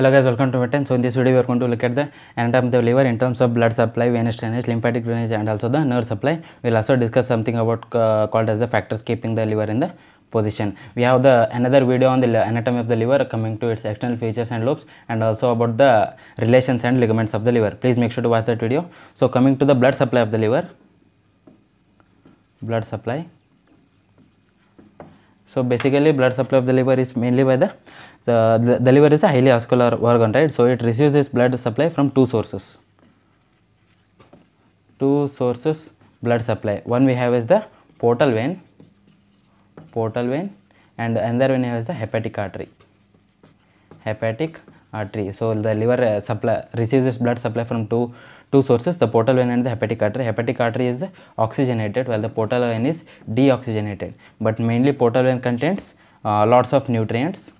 Hello guys, welcome to Metin. So in this video we are going to look at the anatomy of the liver in terms of blood supply, venous drainage, lymphatic drainage and also the nerve supply. We will also discuss something about uh, called as the factors keeping the liver in the position. We have the another video on the anatomy of the liver coming to its external features and lobes and also about the relations and ligaments of the liver. Please make sure to watch that video. So coming to the blood supply of the liver, blood supply. So basically blood supply of the liver is mainly by the the, the, liver is a highly vascular organ, right? So it receives its blood supply from two sources. Two sources blood supply. One we have is the portal vein, portal vein, and another one we have is the hepatic artery, hepatic artery. So the liver uh, supply receives its blood supply from two two sources the portal vein and the hepatic artery hepatic artery is oxygenated while the portal vein is deoxygenated but mainly portal vein contains uh, lots of nutrients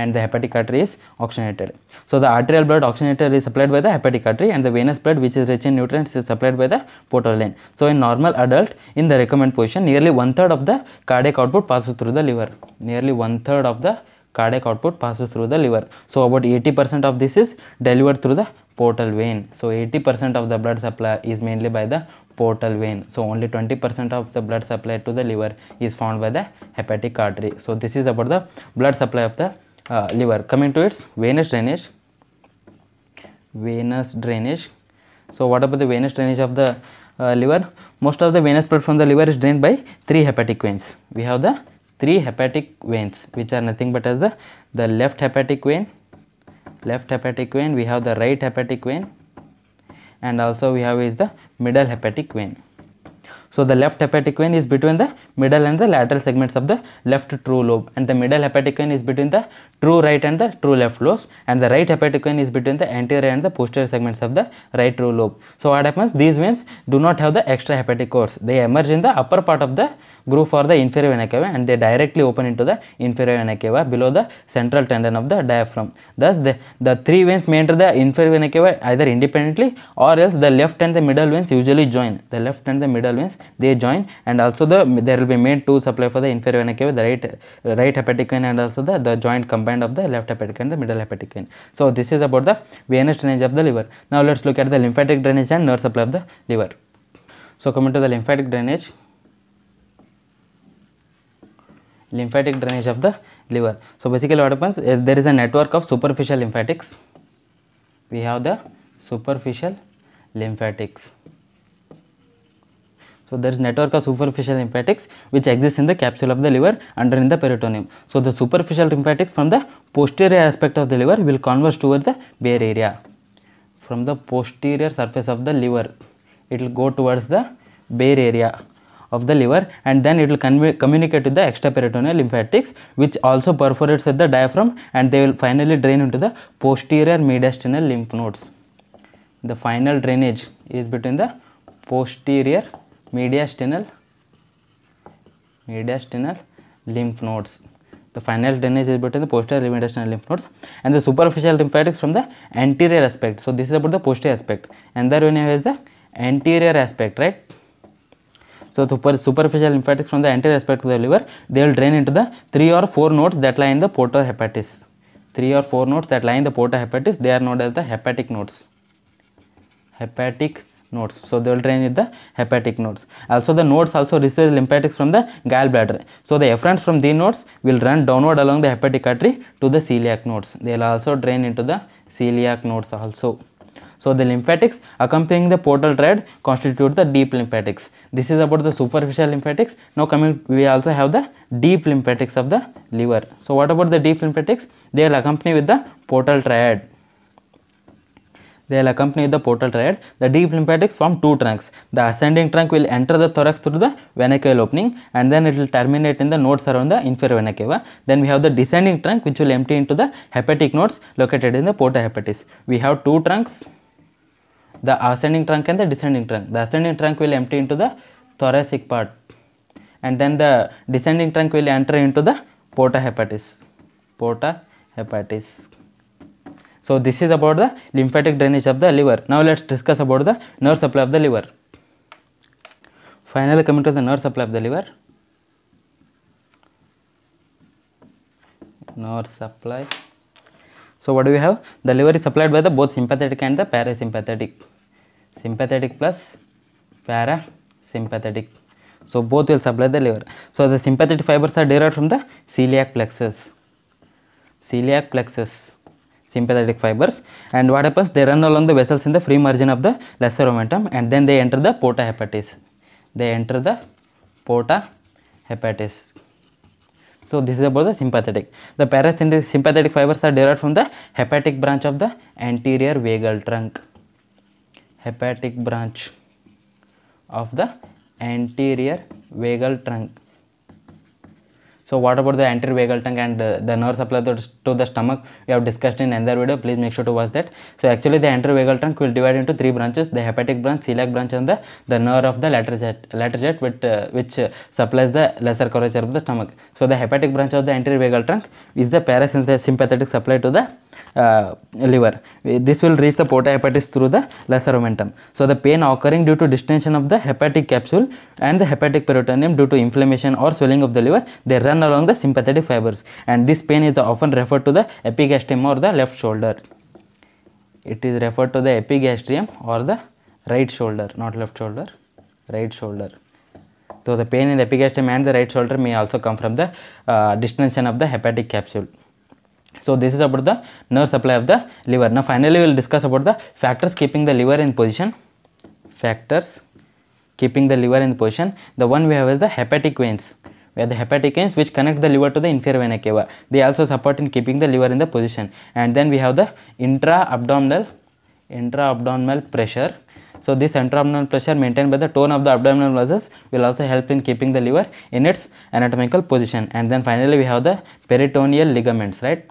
and the hepatic artery is oxygenated. So, the arterial blood oxygenated is supplied by the hepatic artery and the venous blood which is rich in nutrients is supplied by the portal line. So, in normal adult in the recommended position nearly one third of the cardiac output passes through the liver. Nearly one third of the cardiac output passes through the liver. So, about 80% of this is delivered through the portal vein. So, 80% of the blood supply is mainly by the portal vein. So, only 20% of the blood supply to the liver is found by the hepatic artery. So, this is about the blood supply of the uh, liver coming to its venous drainage venous drainage so what about the venous drainage of the uh, liver most of the venous blood from the liver is drained by three hepatic veins we have the three hepatic veins which are nothing but as the the left hepatic vein left hepatic vein we have the right hepatic vein and also we have is the middle hepatic vein so the left hepatic vein is between the middle and the lateral segments of the left true lobe and the middle hepatic vein is between the true right and the true left lobes and the right hepatic vein is between the anterior and the posterior segments of the right true lobe. So what happens these veins do not have the extra hepatic cores they emerge in the upper part of the groove for the inferior vena cava and they directly open into the inferior vena cava below the central tendon of the diaphragm. Thus, the, the three veins may enter the inferior vena cava either independently or else the left and the middle veins usually join. The left and the middle veins they join and also the there will be main two supply for the inferior vena cava, the right right hepatic vein and also the, the joint combined of the left hepatic and the middle hepatic vein. So, this is about the venous drainage of the liver. Now, let us look at the lymphatic drainage and nerve supply of the liver. So, coming to the lymphatic drainage, lymphatic drainage of the liver. So basically what happens is there is a network of superficial lymphatics. We have the superficial lymphatics. So there is network of superficial lymphatics which exists in the capsule of the liver under in the peritoneum. So the superficial lymphatics from the posterior aspect of the liver will converge towards the bare area. From the posterior surface of the liver, it will go towards the bare area of the liver and then it will communicate with the extraperitoneal lymphatics which also perforates at the diaphragm and they will finally drain into the posterior mediastinal lymph nodes. The final drainage is between the posterior mediastinal mediastinal lymph nodes. The final drainage is between the posterior mediastinal lymph nodes and the superficial lymphatics from the anterior aspect. So, this is about the posterior aspect and the revenue is the anterior aspect, right? So the superficial lymphatics from the anterior aspect of the liver, they will drain into the three or four nodes that lie in the portal hepatis. Three or four nodes that lie in the portal hepatis, they are known as the hepatic nodes. Hepatic nodes. So they will drain into the hepatic nodes. Also the nodes also receive the lymphatics from the gallbladder. So the efferents from these nodes will run downward along the hepatic artery to the celiac nodes. They will also drain into the celiac nodes also. So the lymphatics accompanying the portal thread constitute the deep lymphatics. This is about the superficial lymphatics. Now coming we also have the deep lymphatics of the liver. So what about the deep lymphatics? They will accompany with the portal triad they will accompany the portal triad. The deep lymphatics form two trunks. The ascending trunk will enter the thorax through the vena cava opening and then it will terminate in the nodes around the inferior vena cava. Then we have the descending trunk which will empty into the hepatic nodes located in the porta hepatis. We have two trunks the ascending trunk and the descending trunk. The ascending trunk will empty into the thoracic part and then the descending trunk will enter into the porta hepatis. Porta hepatis. So, this is about the lymphatic drainage of the liver. Now, let us discuss about the nerve supply of the liver. Finally, coming to the nerve supply of the liver. Nerve supply. So, what do we have? The liver is supplied by the both sympathetic and the parasympathetic sympathetic plus parasympathetic. So, both will supply the liver. So, the sympathetic fibers are derived from the celiac plexus, celiac plexus sympathetic fibers and what happens they run along the vessels in the free margin of the lesser omentum and then they enter the porta hepatis. They enter the porta hepatis. So this is about the sympathetic. The parasympathetic fibers are derived from the hepatic branch of the anterior vagal trunk hepatic branch of the anterior vagal trunk so what about the vagal tongue and uh, the nerve supply to the stomach? We have discussed in another video. Please make sure to watch that. So actually the vagal trunk will divide into three branches: the hepatic branch, celiac branch, and the the nerve of the lateral jet, lateral jet which, uh, which uh, supplies the lesser curvature of the stomach. So the hepatic branch of the vagal trunk is the parasympathetic supply to the uh, liver. This will reach the porta-hepatis through the lesser omentum. So the pain occurring due to distension of the hepatic capsule and the hepatic peritoneum due to inflammation or swelling of the liver, they run along the sympathetic fibers and this pain is often referred to the epigastrium or the left shoulder. It is referred to the epigastrium or the right shoulder, not left shoulder, right shoulder. So, the pain in the epigastrium and the right shoulder may also come from the uh, distension of the hepatic capsule. So, this is about the nerve supply of the liver. Now, finally, we will discuss about the factors keeping the liver in position, factors keeping the liver in position. The one we have is the hepatic veins where the hepatic which connect the liver to the inferior vena cava. They also support in keeping the liver in the position. And then we have the intra-abdominal intra-abdominal pressure. So this intra-abdominal pressure maintained by the tone of the abdominal muscles will also help in keeping the liver in its anatomical position. And then finally we have the peritoneal ligaments, right?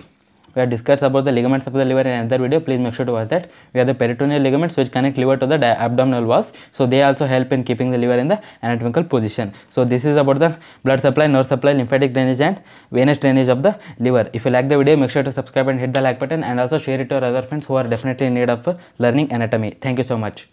We have discussed about the ligaments of the liver in another video. Please make sure to watch that. We have the peritoneal ligaments which connect liver to the abdominal walls. So they also help in keeping the liver in the anatomical position. So this is about the blood supply, nerve supply, lymphatic drainage and venous drainage of the liver. If you like the video, make sure to subscribe and hit the like button and also share it to your other friends who are definitely in need of learning anatomy. Thank you so much.